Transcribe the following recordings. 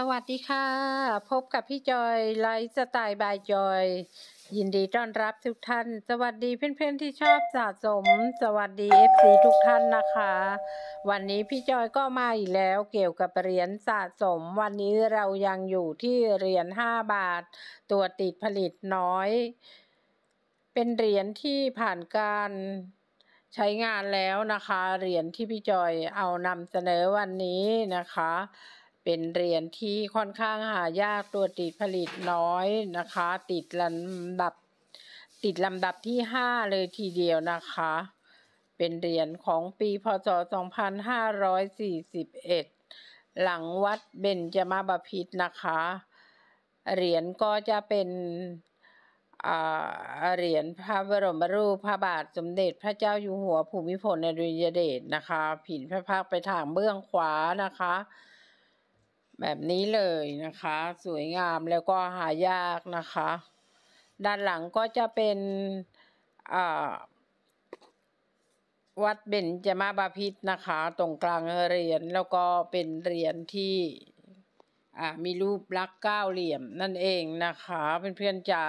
สวัสดีค่ะ พบกับพี่จอยไลฟ์สไตล์บายจอย ยินดีต้อนรับทุกท่าน สวัสดีเพื่อนๆที่ชอบสะสม สวัสดีเอฟซีทุกท่านนะคะ วันนี้พี่จอยก็มาอีกแล้ว เกี่ยวกับเหรียญสะสม วันนี้เรายังอยู่ที่เหรียญห้าบาท ตัวติดผลิตน้อย เป็นเหรียญที่ผ่านการใช้งานแล้วนะคะเหรียญที่พี่จอยเอานำเสนอวันนี้นะคะเป็นเหรียญที่ค่อนข้างหายากตัวติดผลิตน้อยนะคะ ติดลำดับติดลำดับที่ 5 เลยทีเดียวนะคะ เป็นเหรียญของปีพศ 2541 หลังวัดเบญจมาบพิรนะคะเหรียญก็จะเป็นเหรียญพระบรมรูปพระบาทสมเด็จพระเจ้าอยู่หัวภูมิพลอดุลยเดชนะคะ ผินพระภาคไปทางเบื้องขวานะคะแบบนี้เลยนะคะ สวยงามแล้วก็หายากนะคะ ด้านหลังก็จะเป็นวัดเบญจมาบาพิษนะคะ ตรงกลางเหรียญแล้วก็เป็นเหรียญที่อ่ะมีรูปลักษ์เก้าเหลี่ยมนั่นเองนะคะเพื่อนๆจ๋า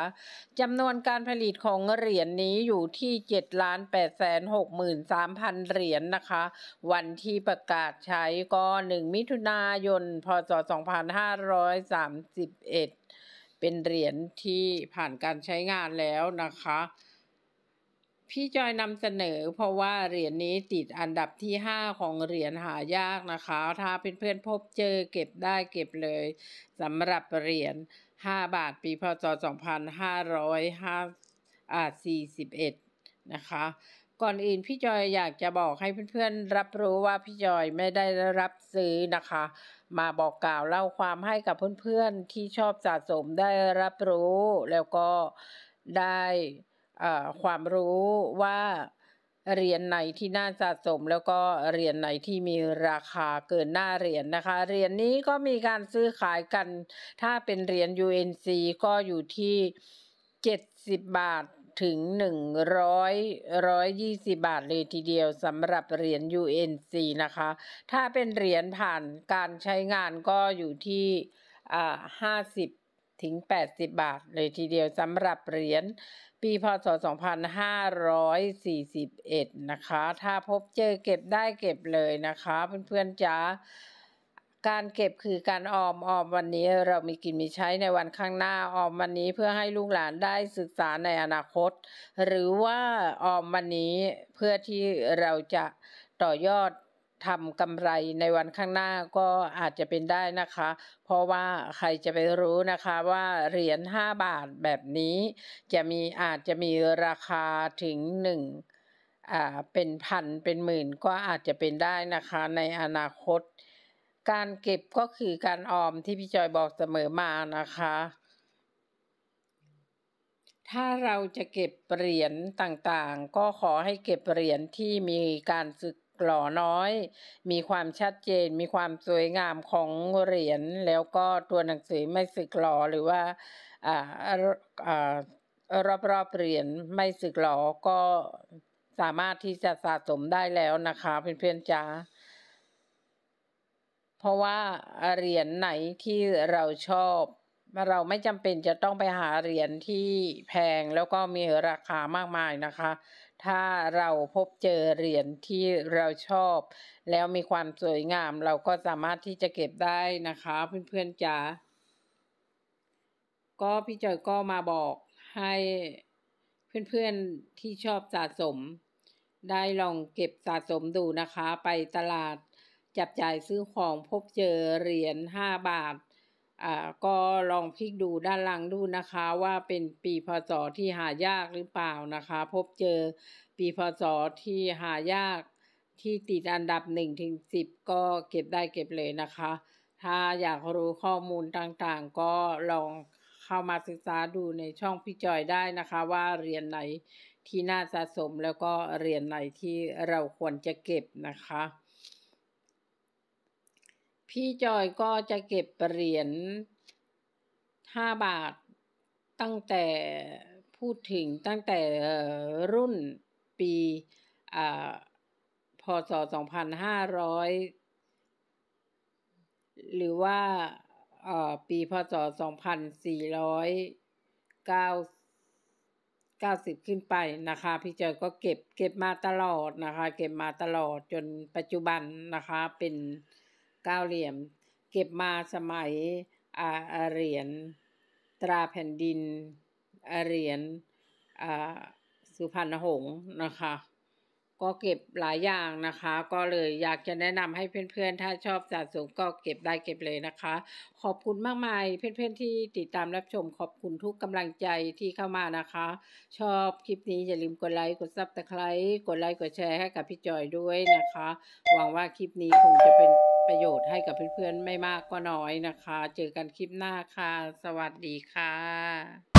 จำนวนการผลิตของเหรียญนนี้อยู่ที่เจ็ดล้านแปดแสนหกหมื่นสามพันเหรียญนนะคะ วันที่ประกาศใช้ก็หนึ่งมิถุนายนพศสองพันห้าร้อยสามสิบเอ็ดเป็นเหรียญที่ผ่านการใช้งานแล้วนะคะพี่จอยนำเสนอเพราะว่าเหรียญนนี้ติดอันดับที่ห้าของเหรียญหายากนะคะ ถ้าเเพื่อนๆพบเจอเก็บได้เก็บเลยสำหรับเหรียญห้าบาทปีพศสองพันห้าร้อยห้า่า็ดนะคะ ก่อนอื่นพี่จอยอยากจะบอกให้เพื่อน ๆ รับรู้ว่าพี่จอยไม่ได้รับซื้อนะคะ มาบอกกล่าวเล่าความให้กับเพื่อนๆที่ชอบสะสมได้รับรู้ แล้วก็ได้ความรู้ว่าเรียนไหนที่น่าสะสมแล้วก็เรียนไหนที่มีราคาเกินหน้าเรียนนะคะเรียนนี้ก็มีการซื้อขายกัน ถ้าเป็นเรียน UNC ก็อยู่ที่70บาทถึง100 120บาทเลยทีเดียวสำหรับเหรียญ UNC นะคะ ถ้าเป็นเหรียญผ่านการใช้งานก็อยู่ที่50ถึง80 บาท เลยทีเดียวสำหรับเหรียญปีพศ 2541 นะคะ ถ้าพบเจอเก็บได้เก็บเลยนะคะ เพื่อนๆจ้าการเก็บคือการออมออมวันนี้เรามีกินมีใช้ในวันข้างหน้า ออมวันนี้เพื่อให้ลูกหลานได้ศึกษาในอนาคต หรือว่าออมวันนี้เพื่อที่เราจะต่อยอดทำกำไรในวันข้างหน้าก็อาจจะเป็นได้นะคะ เพราะว่าใครจะไปรู้นะคะว่าเหรียญ5บาทแบบนี้จะมีอาจจะมีราคาถึง1อ่าเป็นพันเป็นหมื่นก็อาจจะเป็นได้นะคะในอนาคต การเก็บก็คือการออมที่พี่จอยบอกเสมอมานะคะ ถ้าเราจะเก็บเหรียญต่างๆ ก็ขอให้เก็บเหรียญที่มีการศึกหล่อน้อย มีความชัดเจน มีความสวยงามของเหรียญแล้วก็ตัวหนังสือไม่สึกหล่อหรือว่า อ่าอ่ารอบๆเหรียญไม่สึกหลอก็สามารถที่จะสะสมได้แล้วนะคะเพื่อนๆจ้าเพราะว่าเหรียญไหนที่เราชอบเราไม่จำเป็นจะต้องไปหาเหรียญที่แพงแล้วก็มีราคามากมายนะคะถ้าเราพบเจอเหรียญที่เราชอบ แล้วมีความสวยงามเราก็สามารถที่จะเก็บได้นะคะ เพื่อนๆจ๋าก็พี่จอยก็มาบอกให้เพื่อนๆที่ชอบสะสมได้ลองเก็บสะสมดูนะคะ ไปตลาดจับจ่ายซื้อของพบเจอเหรียญ5บาทอ่าก็ลองพลิกดูด้านล่างดูนะคะว่าเป็นปีพศที่หายากหรือเปล่านะคะพบเจอปีพศที่หายากที่ติดอันดับ1ถึง10ก็เก็บได้เก็บเลยนะคะ ถ้าอยากรู้ข้อมูลต่างๆก็ลองเข้ามาศึกษาดูในช่องพี่จอยได้นะคะว่าเรียนไหนที่น่าสะสมแล้วก็เรียนไหนที่เราควรจะเก็บนะคะพี่จอยก็จะเก็บเหรียญห้าบาทตั้งแต่พูดถึงตั้งแต่รุ่นปีพศ2500 หรือว่าปีพศ2490 ขึ้นไปนะคะ พี่จอยก็เก็บเก็บมาตลอดนะคะ เก็บมาตลอดจนปัจจุบันนะคะเป็นก้าเหลี่ยมเก็บมาสมัยอาเหรียญตราแผ่นดินอาเหรียญสุพรรณหงษ์นะคะก็เก็บหลายอย่างนะคะ ก็เลยอยากจะแนะนำให้เพื่อนๆ ถ้าชอบสะสมก็เก็บได้เก็บเลยนะคะ ขอบคุณมากมายเพื่อนๆที่ติดตามรับชม ขอบคุณทุกกำลังใจที่เข้ามานะคะ ชอบคลิปนี้อย่าลืมกดไลค์กดซับสไครต์กดไลค์กดแชร์ให้กับพี่จอยด้วยนะคะ หวังว่าคลิปนี้คงจะเป็นประโยชน์ให้กับเพื่อน ๆ ไม่มากก็น้อยนะคะ เจอกันคลิปหน้าค่ะ สวัสดีค่ะ